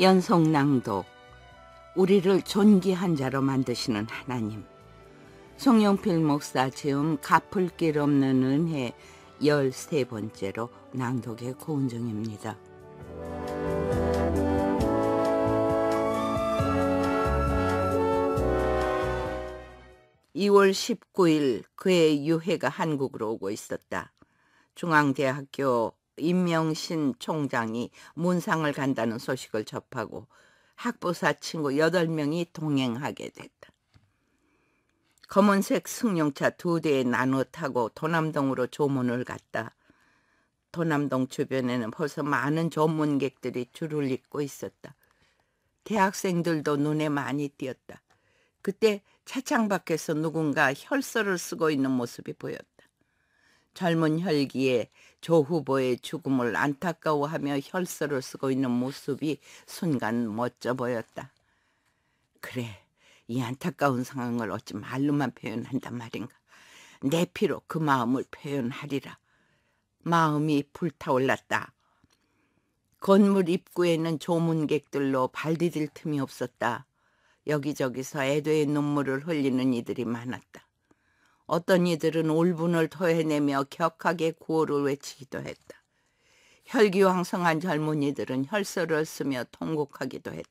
연속 낭독 우리를 존귀한 자로 만드시는 하나님 송영필 목사 체음 갚을 길 없는 은혜 13번째로 낭독의 고은정입니다. (2월 19일) 그의 유해가 한국으로 오고 있었다. 중앙대학교 임명신 총장이 문상을 간다는 소식을 접하고 학부사 친구 8명이 동행하게 됐다. 검은색 승용차 두 대에 나눠 타고 도남동으로 조문을 갔다. 도남동 주변에는 벌써 많은 조문객들이 줄을 잇고 있었다. 대학생들도 눈에 많이 띄었다. 그때 차창 밖에서 누군가 혈서를 쓰고 있는 모습이 보였다. 젊은 혈기에 조 후보의 죽음을 안타까워하며 혈서를 쓰고 있는 모습이 순간 멋져 보였다. 그래, 이 안타까운 상황을 어찌 말로만 표현한단 말인가. 내 피로 그 마음을 표현하리라. 마음이 불타올랐다. 건물 입구에는 조문객들로 발디딜 틈이 없었다. 여기저기서 애도의 눈물을 흘리는 이들이 많았다. 어떤 이들은 울분을 토해내며 격하게 구호를 외치기도 했다. 혈기왕성한 젊은이들은 혈서를 쓰며 통곡하기도 했다.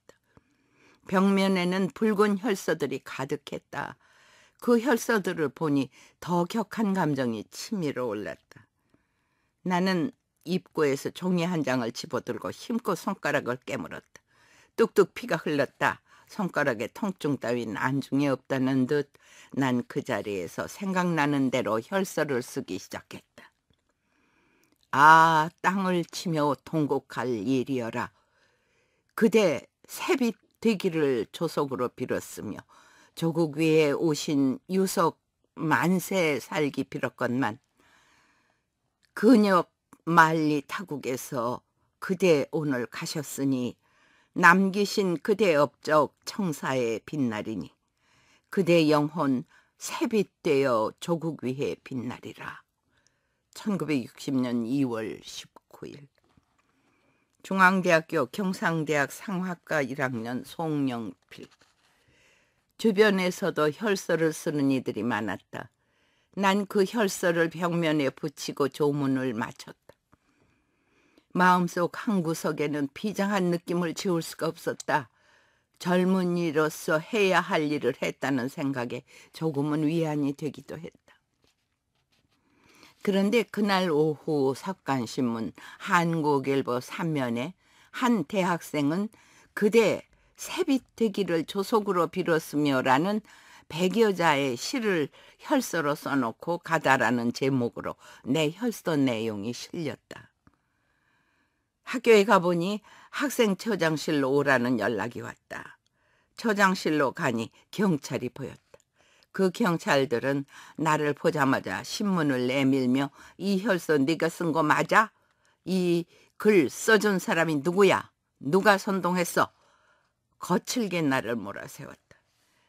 벽면에는 붉은 혈서들이 가득했다. 그 혈서들을 보니 더 격한 감정이 치밀어 올랐다. 나는 입구에서 종이 한 장을 집어들고 힘껏 손가락을 깨물었다. 뚝뚝 피가 흘렀다. 손가락에 통증 따윈 안중에 없다는 듯 난 그 자리에서 생각나는 대로 혈서를 쓰기 시작했다. 아, 땅을 치며 통곡할 일이여라. 그대 새빛 되기를 조속으로 빌었으며 조국 위에 오신 유석 만세 살기 빌었건만 근역 말리 타국에서 그대 오늘 가셨으니 남기신 그대 업적 청사의 빛날이니 그대 영혼 새빛되어 조국 위에 빛날이라. 1960년 2월 19일 중앙대학교 경상대학 상학과 1학년 송영필 주변에서도 혈서를 쓰는 이들이 많았다. 난 그 혈서를 벽면에 붙이고 조문을 마쳤다. 마음속 한 구석에는 비장한 느낌을 지울 수가 없었다. 젊은이로서 해야 할 일을 했다는 생각에 조금은 위안이 되기도 했다. 그런데 그날 오후 석간신문 한국일보 3면에 한 대학생은 그대 새빛되기를 조속으로 빌었으며라는 백여자의 시를 혈서로 써놓고 가다라는 제목으로 내 혈서 내용이 실렸다. 학교에 가보니 학생 처장실로 오라는 연락이 왔다. 처장실로 가니 경찰이 보였다. 그 경찰들은 나를 보자마자 신문을 내밀며 이혈서 네가 쓴 거 맞아? 이 글 써준 사람이 누구야? 누가 선동했어? 거칠게 나를 몰아세웠다.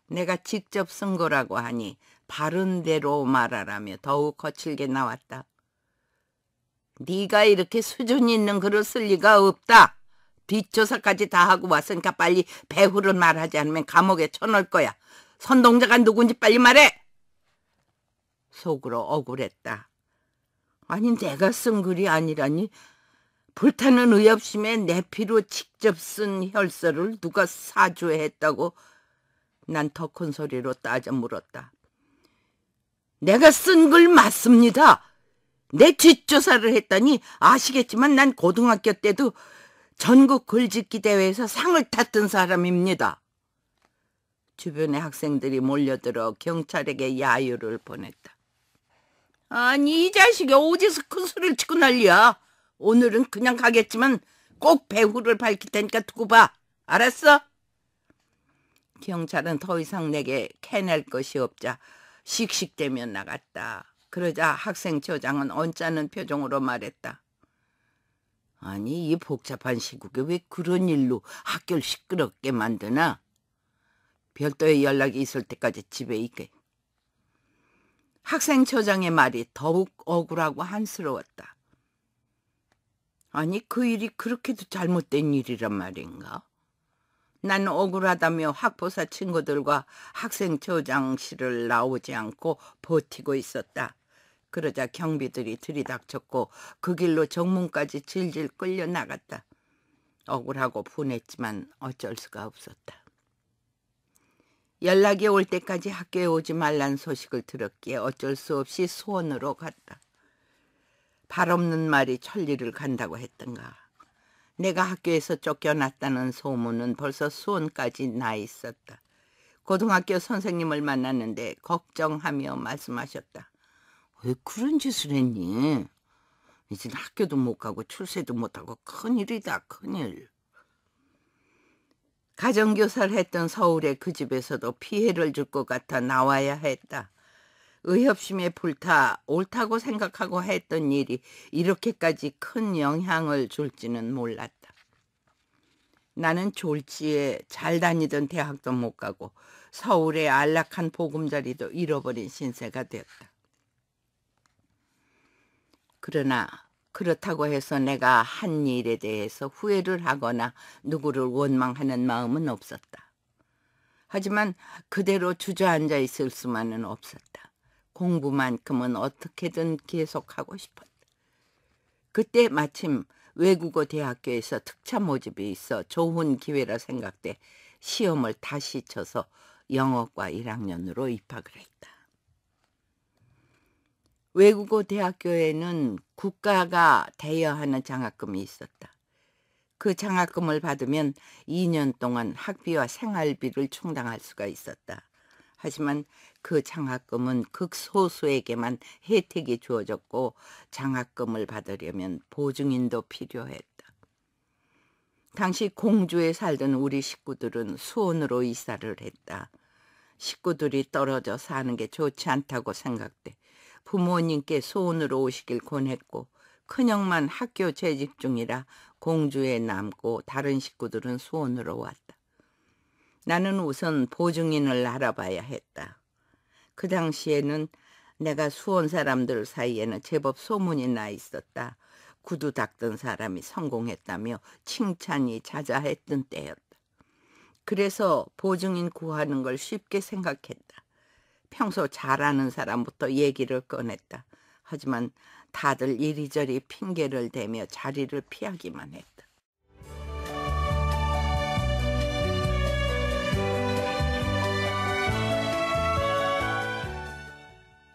내가 직접 쓴 거라고 하니 바른대로 말하라며 더욱 거칠게 나왔다. 네가 이렇게 수준 있는 글을 쓸 리가 없다. 뒷조사까지 다 하고 왔으니까 빨리 배후를 말하지 않으면 감옥에 쳐넣을 거야. 선동자가 누군지 빨리 말해. 속으로 억울했다. 아니 내가 쓴 글이 아니라니 불타는 의협심에 내 피로 직접 쓴 혈서를 누가 사주했다고 난 더 큰 소리로 따져 물었다. 내가 쓴 글 맞습니다. 내 뒷조사를 했더니 아시겠지만 난 고등학교 때도 전국 글짓기 대회에서 상을 탔던 사람입니다. 주변의 학생들이 몰려들어 경찰에게 야유를 보냈다. 아니 이 자식이 어디서 큰 소리를 치고 난리야. 오늘은 그냥 가겠지만 꼭 배후를 밝힐 테니까 두고 봐. 알았어? 경찰은 더 이상 내게 캐낼 것이 없자 씩씩대며 나갔다. 그러자 학생 처장은 언짢은 표정으로 말했다. 아니, 이 복잡한 시국에 왜 그런 일로 학교를 시끄럽게 만드나? 별도의 연락이 있을 때까지 집에 있게. 학생 처장의 말이 더욱 억울하고 한스러웠다. 아니, 그 일이 그렇게도 잘못된 일이란 말인가? 난 억울하다며 학보사 친구들과 학생 저장실을 나오지 않고 버티고 있었다. 그러자 경비들이 들이닥쳤고 그 길로 정문까지 질질 끌려 나갔다. 억울하고 분했지만 어쩔 수가 없었다. 연락이 올 때까지 학교에 오지 말란 소식을 들었기에 어쩔 수 없이 수원으로 갔다. 발 없는 말이 천리를 간다고 했던가. 내가 학교에서 쫓겨났다는 소문은 벌써 수원까지 나 있었다. 고등학교 선생님을 만났는데 걱정하며 말씀하셨다. 왜 그런 짓을 했니? 이젠 학교도 못 가고 출세도 못하고 큰일이다 큰일. 가정교사를 했던 서울의 그 집에서도 피해를 줄 것 같아 나와야 했다. 의협심에 불타 옳다고 생각하고 했던 일이 이렇게까지 큰 영향을 줄지는 몰랐다. 나는 졸지에 잘 다니던 대학도 못 가고 서울의 안락한 보금자리도 잃어버린 신세가 되었다. 그러나 그렇다고 해서 내가 한 일에 대해서 후회를 하거나 누구를 원망하는 마음은 없었다. 하지만 그대로 주저앉아 있을 수만은 없었다. 공부만큼은 어떻게든 계속하고 싶었다. 그때 마침 외국어 대학교에서 특차 모집이 있어 좋은 기회라 생각돼 시험을 다시 쳐서 영어과 1학년으로 입학을 했다. 외국어 대학교에는 국가가 대여하는 장학금이 있었다. 그 장학금을 받으면 2년 동안 학비와 생활비를 충당할 수가 있었다. 하지만 그 장학금은 극소수에게만 혜택이 주어졌고 장학금을 받으려면 보증인도 필요했다. 당시 공주에 살던 우리 식구들은 수원으로 이사를 했다. 식구들이 떨어져 사는 게 좋지 않다고 생각돼 부모님께 수원으로 오시길 권했고 큰형만 학교 재직 중이라 공주에 남고 다른 식구들은 수원으로 왔다. 나는 우선 보증인을 알아봐야 했다. 그 당시에는 내가 수원 사람들 사이에는 제법 소문이 나 있었다. 구두 닦던 사람이 성공했다며 칭찬이 자자했던 때였다. 그래서 보증인 구하는 걸 쉽게 생각했다. 평소 잘하는 사람부터 얘기를 꺼냈다. 하지만 다들 이리저리 핑계를 대며 자리를 피하기만 했다.